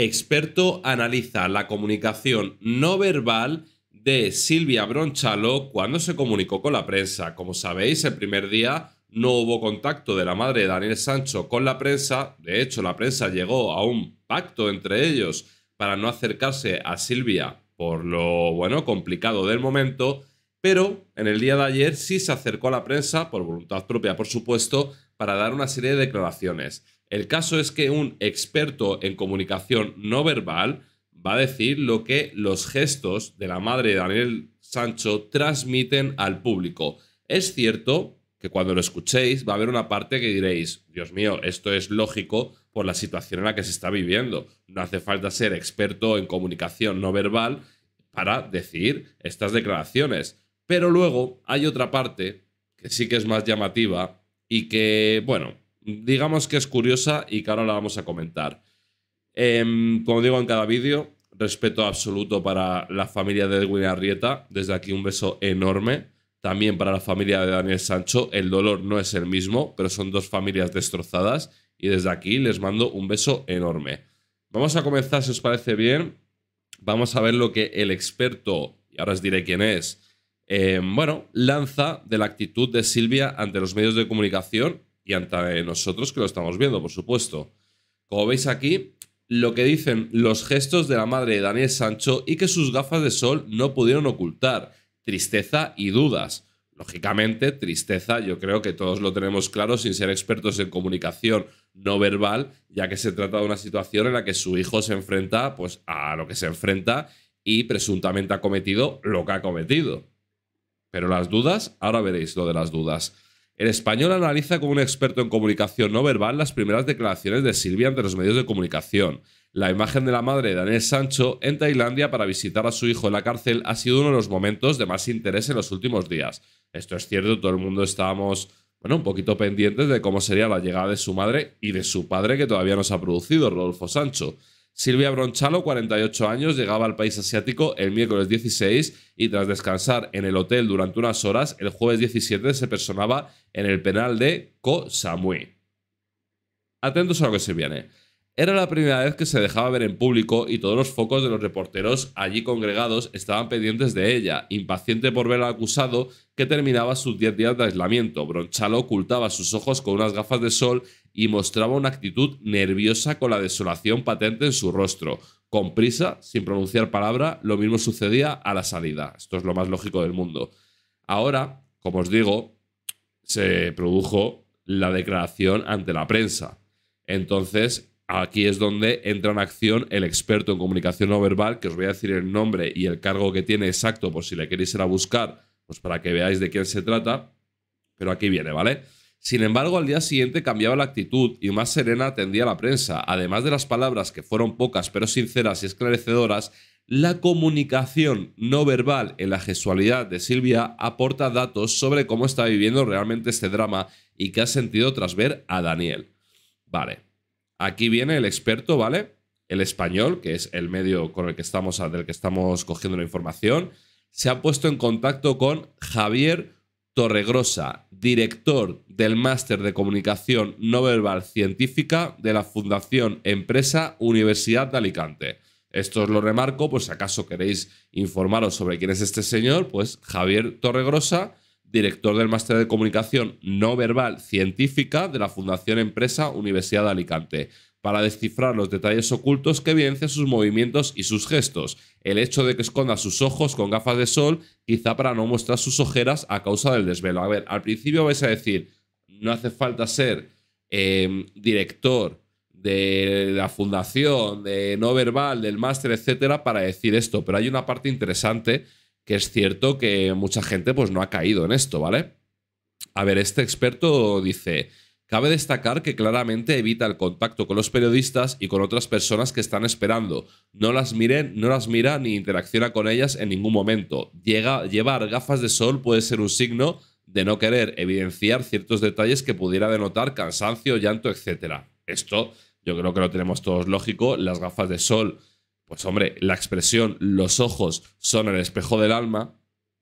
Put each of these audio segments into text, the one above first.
experto analiza la comunicación no verbal de Silvia Bronchalo cuando se comunicó con la prensa. Como sabéis, el primer día no hubo contacto de la madre de Daniel Sancho con la prensa. De hecho, la prensa llegó a un pacto entre ellos para no acercarse a Silvia por lo, bueno, complicado del momento. Pero en el día de ayer sí se acercó a la prensa, por voluntad propia, por supuesto, para dar una serie de declaraciones. El caso es que un experto en comunicación no verbal va a decir lo que los gestos de la madre de Daniel Sancho transmiten al público. Es cierto que cuando lo escuchéis va a haber una parte que diréis, Dios mío, esto es lógico por la situación en la que se está viviendo. No hace falta ser experto en comunicación no verbal para decir estas declaraciones. Pero luego hay otra parte que sí que es más llamativa y que, bueno, digamos que es curiosa y que ahora la vamos a comentar. Em, como digo en cada vídeo, respeto absoluto para la familia de Edwin Arrieta. Desde aquí un beso enorme. También para la familia de Daniel Sancho. El dolor no es el mismo, pero son dos familias destrozadas. Y desde aquí les mando un beso enorme. Vamos a comenzar, si os parece bien. Vamos a ver lo que el experto, y ahora os diré quién es, em, bueno, lanza de la actitud de Silvia ante los medios de comunicación y ante nosotros que lo estamos viendo, por supuesto. Como veis aquí, lo que dicen los gestos de la madre de Daniel Sancho y que sus gafas de sol no pudieron ocultar, tristeza y dudas. Lógicamente, tristeza, yo creo que todos lo tenemos claro sin ser expertos en comunicación no verbal, ya que se trata de una situación en la que su hijo se enfrenta pues, a lo que se enfrenta y presuntamente ha cometido lo que ha cometido. Pero las dudas, ahora veréis lo de las dudas. El español analiza como un experto en comunicación no verbal las primeras declaraciones de Silvia ante los medios de comunicación. La imagen de la madre de Daniel Sancho en Tailandia para visitar a su hijo en la cárcel ha sido uno de los momentos de más interés en los últimos días. Esto es cierto, todo el mundo estábamos bueno, un poquito pendientes de cómo sería la llegada de su madre y de su padre que todavía nos ha producido, Rodolfo Sancho. Silvia Bronchalo, 48 años, llegaba al país asiático el miércoles 16 y tras descansar en el hotel durante unas horas, el jueves 17 se personaba en el penal de Koh Samui. Atentos a lo que se viene. Era la primera vez que se dejaba ver en público y todos los focos de los reporteros allí congregados estaban pendientes de ella, impaciente por ver al acusado que terminaba sus 10 días de aislamiento. Bronchalo ocultaba sus ojos con unas gafas de sol y mostraba una actitud nerviosa con la desolación patente en su rostro. Con prisa, sin pronunciar palabra, lo mismo sucedía a la salida. Esto es lo más lógico del mundo. Ahora, como os digo, se produjo la declaración ante la prensa. Entonces, aquí es donde entra en acción el experto en comunicación no verbal, que os voy a decir el nombre y el cargo que tiene exacto por si le queréis ir a buscar, pues para que veáis de quién se trata. Pero aquí viene, ¿vale? Sin embargo, al día siguiente cambiaba la actitud y más serena atendía la prensa. Además de las palabras, que fueron pocas pero sinceras y esclarecedoras, la comunicación no verbal en la gestualidad de Silvia aporta datos sobre cómo está viviendo realmente este drama y qué ha sentido tras ver a Daniel. Vale, aquí viene el experto, ¿vale? El español, que es el medio con el que estamos, del que estamos cogiendo la información, se ha puesto en contacto con Javier Torregrosa, director del Máster de Comunicación No Verbal Científica de la Fundación Empresa Universidad de Alicante. Esto os lo remarco, pues si acaso queréis informaros sobre quién es este señor, pues Javier Torregrosa, director del Máster de Comunicación No Verbal Científica de la Fundación Empresa Universidad de Alicante para descifrar los detalles ocultos que evidencian sus movimientos y sus gestos. El hecho de que esconda sus ojos con gafas de sol, quizá para no mostrar sus ojeras a causa del desvelo. A ver, al principio vais a decir, no hace falta ser em, director de la fundación, de no verbal, del máster, etcétera, para decir esto. Pero hay una parte interesante que es cierto que mucha gente pues, no ha caído en esto, ¿vale? A ver, este experto dice. Cabe destacar que claramente evita el contacto con los periodistas y con otras personas que están esperando. No las, miren, no las mira ni interacciona con ellas en ningún momento. llevar gafas de sol puede ser un signo de no querer evidenciar ciertos detalles que pudiera denotar cansancio, llanto, etc. Esto yo creo que lo tenemos todos lógico. Las gafas de sol, pues hombre, la expresión los ojos son el espejo del alma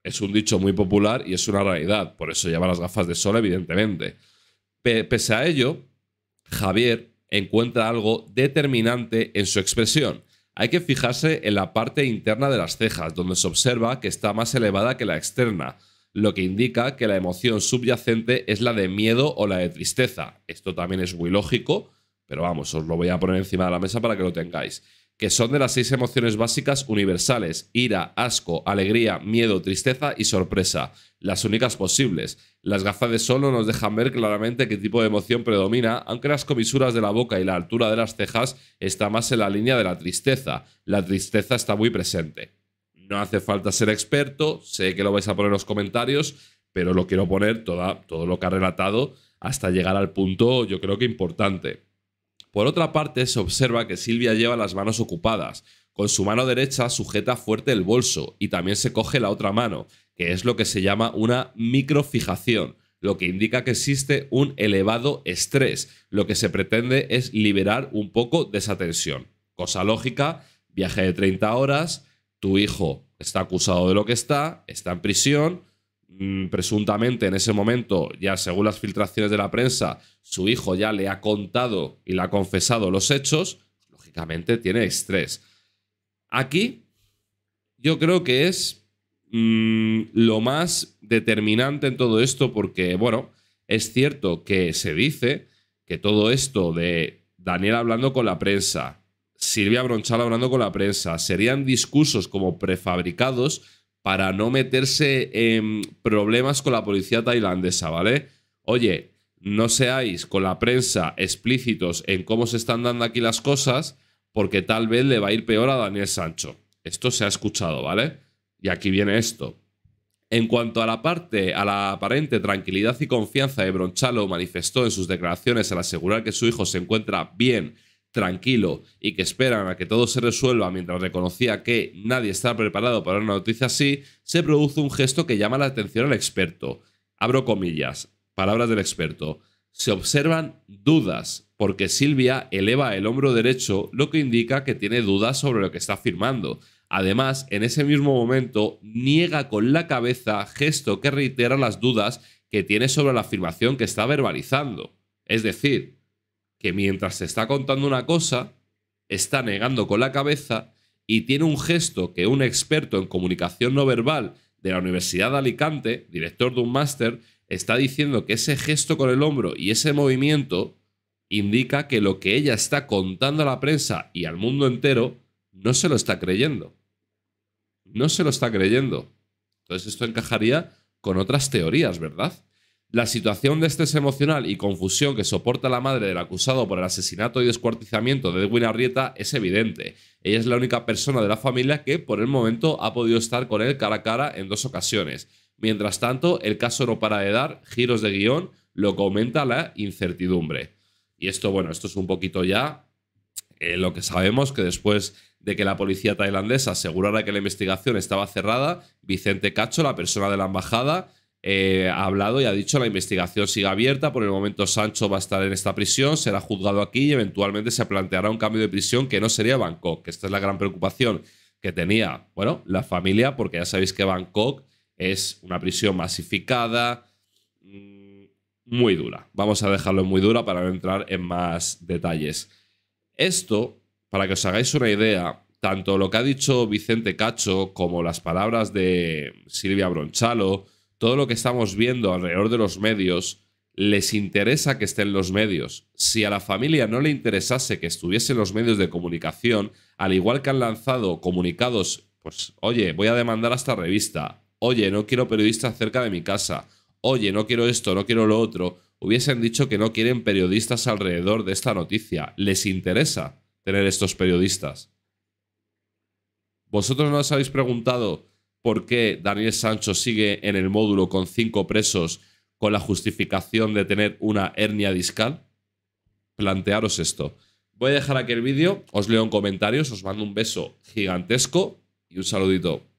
es un dicho muy popular y es una realidad. Por eso lleva las gafas de sol, evidentemente. Pese a ello, Javier encuentra algo determinante en su expresión. Hay que fijarse en la parte interna de las cejas, donde se observa que está más elevada que la externa, lo que indica que la emoción subyacente es la de miedo o la de tristeza. Esto también es muy lógico, pero vamos, os lo voy a poner encima de la mesa para que lo tengáis. Que son de las seis emociones básicas universales: ira, asco, alegría, miedo, tristeza y sorpresa las únicas posibles. Las gafas de solo nos dejan ver claramente qué tipo de emoción predomina, aunque las comisuras de la boca y la altura de las cejas está más en la línea de la tristeza. La tristeza está muy presente. No hace falta ser experto, sé que lo vais a poner en los comentarios, pero lo quiero poner toda, todo lo que ha relatado hasta llegar al punto yo creo que importante. Por otra parte, se observa que Silvia lleva las manos ocupadas, con su mano derecha sujeta fuerte el bolso y también se coge la otra mano, que es lo que se llama una microfijación, lo que indica que existe un elevado estrés. Lo que se pretende es liberar un poco de esa tensión. Cosa lógica, viaje de 30 horas, tu hijo está acusado de lo que está, está en prisión, mm, presuntamente en ese momento, ya según las filtraciones de la prensa, su hijo ya le ha contado y le ha confesado los hechos, lógicamente tiene estrés. Aquí yo creo que es Mm, lo más determinante en todo esto, porque, bueno, es cierto que se dice que todo esto de Daniel hablando con la prensa, Silvia Bronchal hablando con la prensa, serían discursos como prefabricados para no meterse en problemas con la policía tailandesa, ¿vale? Oye, no seáis con la prensa explícitos en cómo se están dando aquí las cosas, porque tal vez le va a ir peor a Daniel Sancho. Esto se ha escuchado, ¿vale? Y aquí viene esto. En cuanto a la parte, a la aparente tranquilidad y confianza de Bronchalo manifestó en sus declaraciones al asegurar que su hijo se encuentra bien, tranquilo y que esperan a que todo se resuelva mientras reconocía que nadie está preparado para una noticia así, se produce un gesto que llama la atención al experto. Abro comillas, palabras del experto. Se observan dudas porque Silvia eleva el hombro derecho, lo que indica que tiene dudas sobre lo que está firmando. Además, en ese mismo momento, niega con la cabeza, gesto que reitera las dudas que tiene sobre la afirmación que está verbalizando. Es decir, que mientras se está contando una cosa, está negando con la cabeza y tiene un gesto que un experto en comunicación no verbal de la Universidad de Alicante, director de un máster, está diciendo que ese gesto con el hombro y ese movimiento indica que lo que ella está contando a la prensa y al mundo entero no se lo está creyendo. No se lo está creyendo. Entonces esto encajaría con otras teorías, ¿verdad? La situación de estrés emocional y confusión que soporta la madre del acusado por el asesinato y descuartizamiento de Edwin Arrieta es evidente. Ella es la única persona de la familia que por el momento ha podido estar con él cara a cara en dos ocasiones. Mientras tanto, el caso no para de dar giros de guión, lo que aumenta la incertidumbre. Y esto, bueno, esto es un poquito ya eh, lo que sabemos que después de que la policía tailandesa asegurara que la investigación estaba cerrada, Vicente Cacho, la persona de la embajada, eh, ha hablado y ha dicho la investigación sigue abierta, por el momento Sancho va a estar en esta prisión, será juzgado aquí y eventualmente se planteará un cambio de prisión que no sería Bangkok, esta es la gran preocupación que tenía, bueno, la familia, porque ya sabéis que Bangkok es una prisión masificada, mm, muy dura. Vamos a dejarlo muy dura para no entrar en más detalles. Esto, para que os hagáis una idea, tanto lo que ha dicho Vicente Cacho como las palabras de Silvia Bronchalo, todo lo que estamos viendo alrededor de los medios, les interesa que estén los medios. Si a la familia no le interesase que estuviesen los medios de comunicación, al igual que han lanzado comunicados, pues oye, voy a demandar a esta revista, oye, no quiero periodistas cerca de mi casa, oye, no quiero esto, no quiero lo otro, hubiesen dicho que no quieren periodistas alrededor de esta noticia. Les interesa tener estos periodistas. ¿Vosotros no os habéis preguntado por qué Daniel Sancho sigue en el módulo con cinco presos con la justificación de tener una hernia discal? Plantearos esto. Voy a dejar aquí el vídeo, os leo en comentarios, os mando un beso gigantesco y un saludito.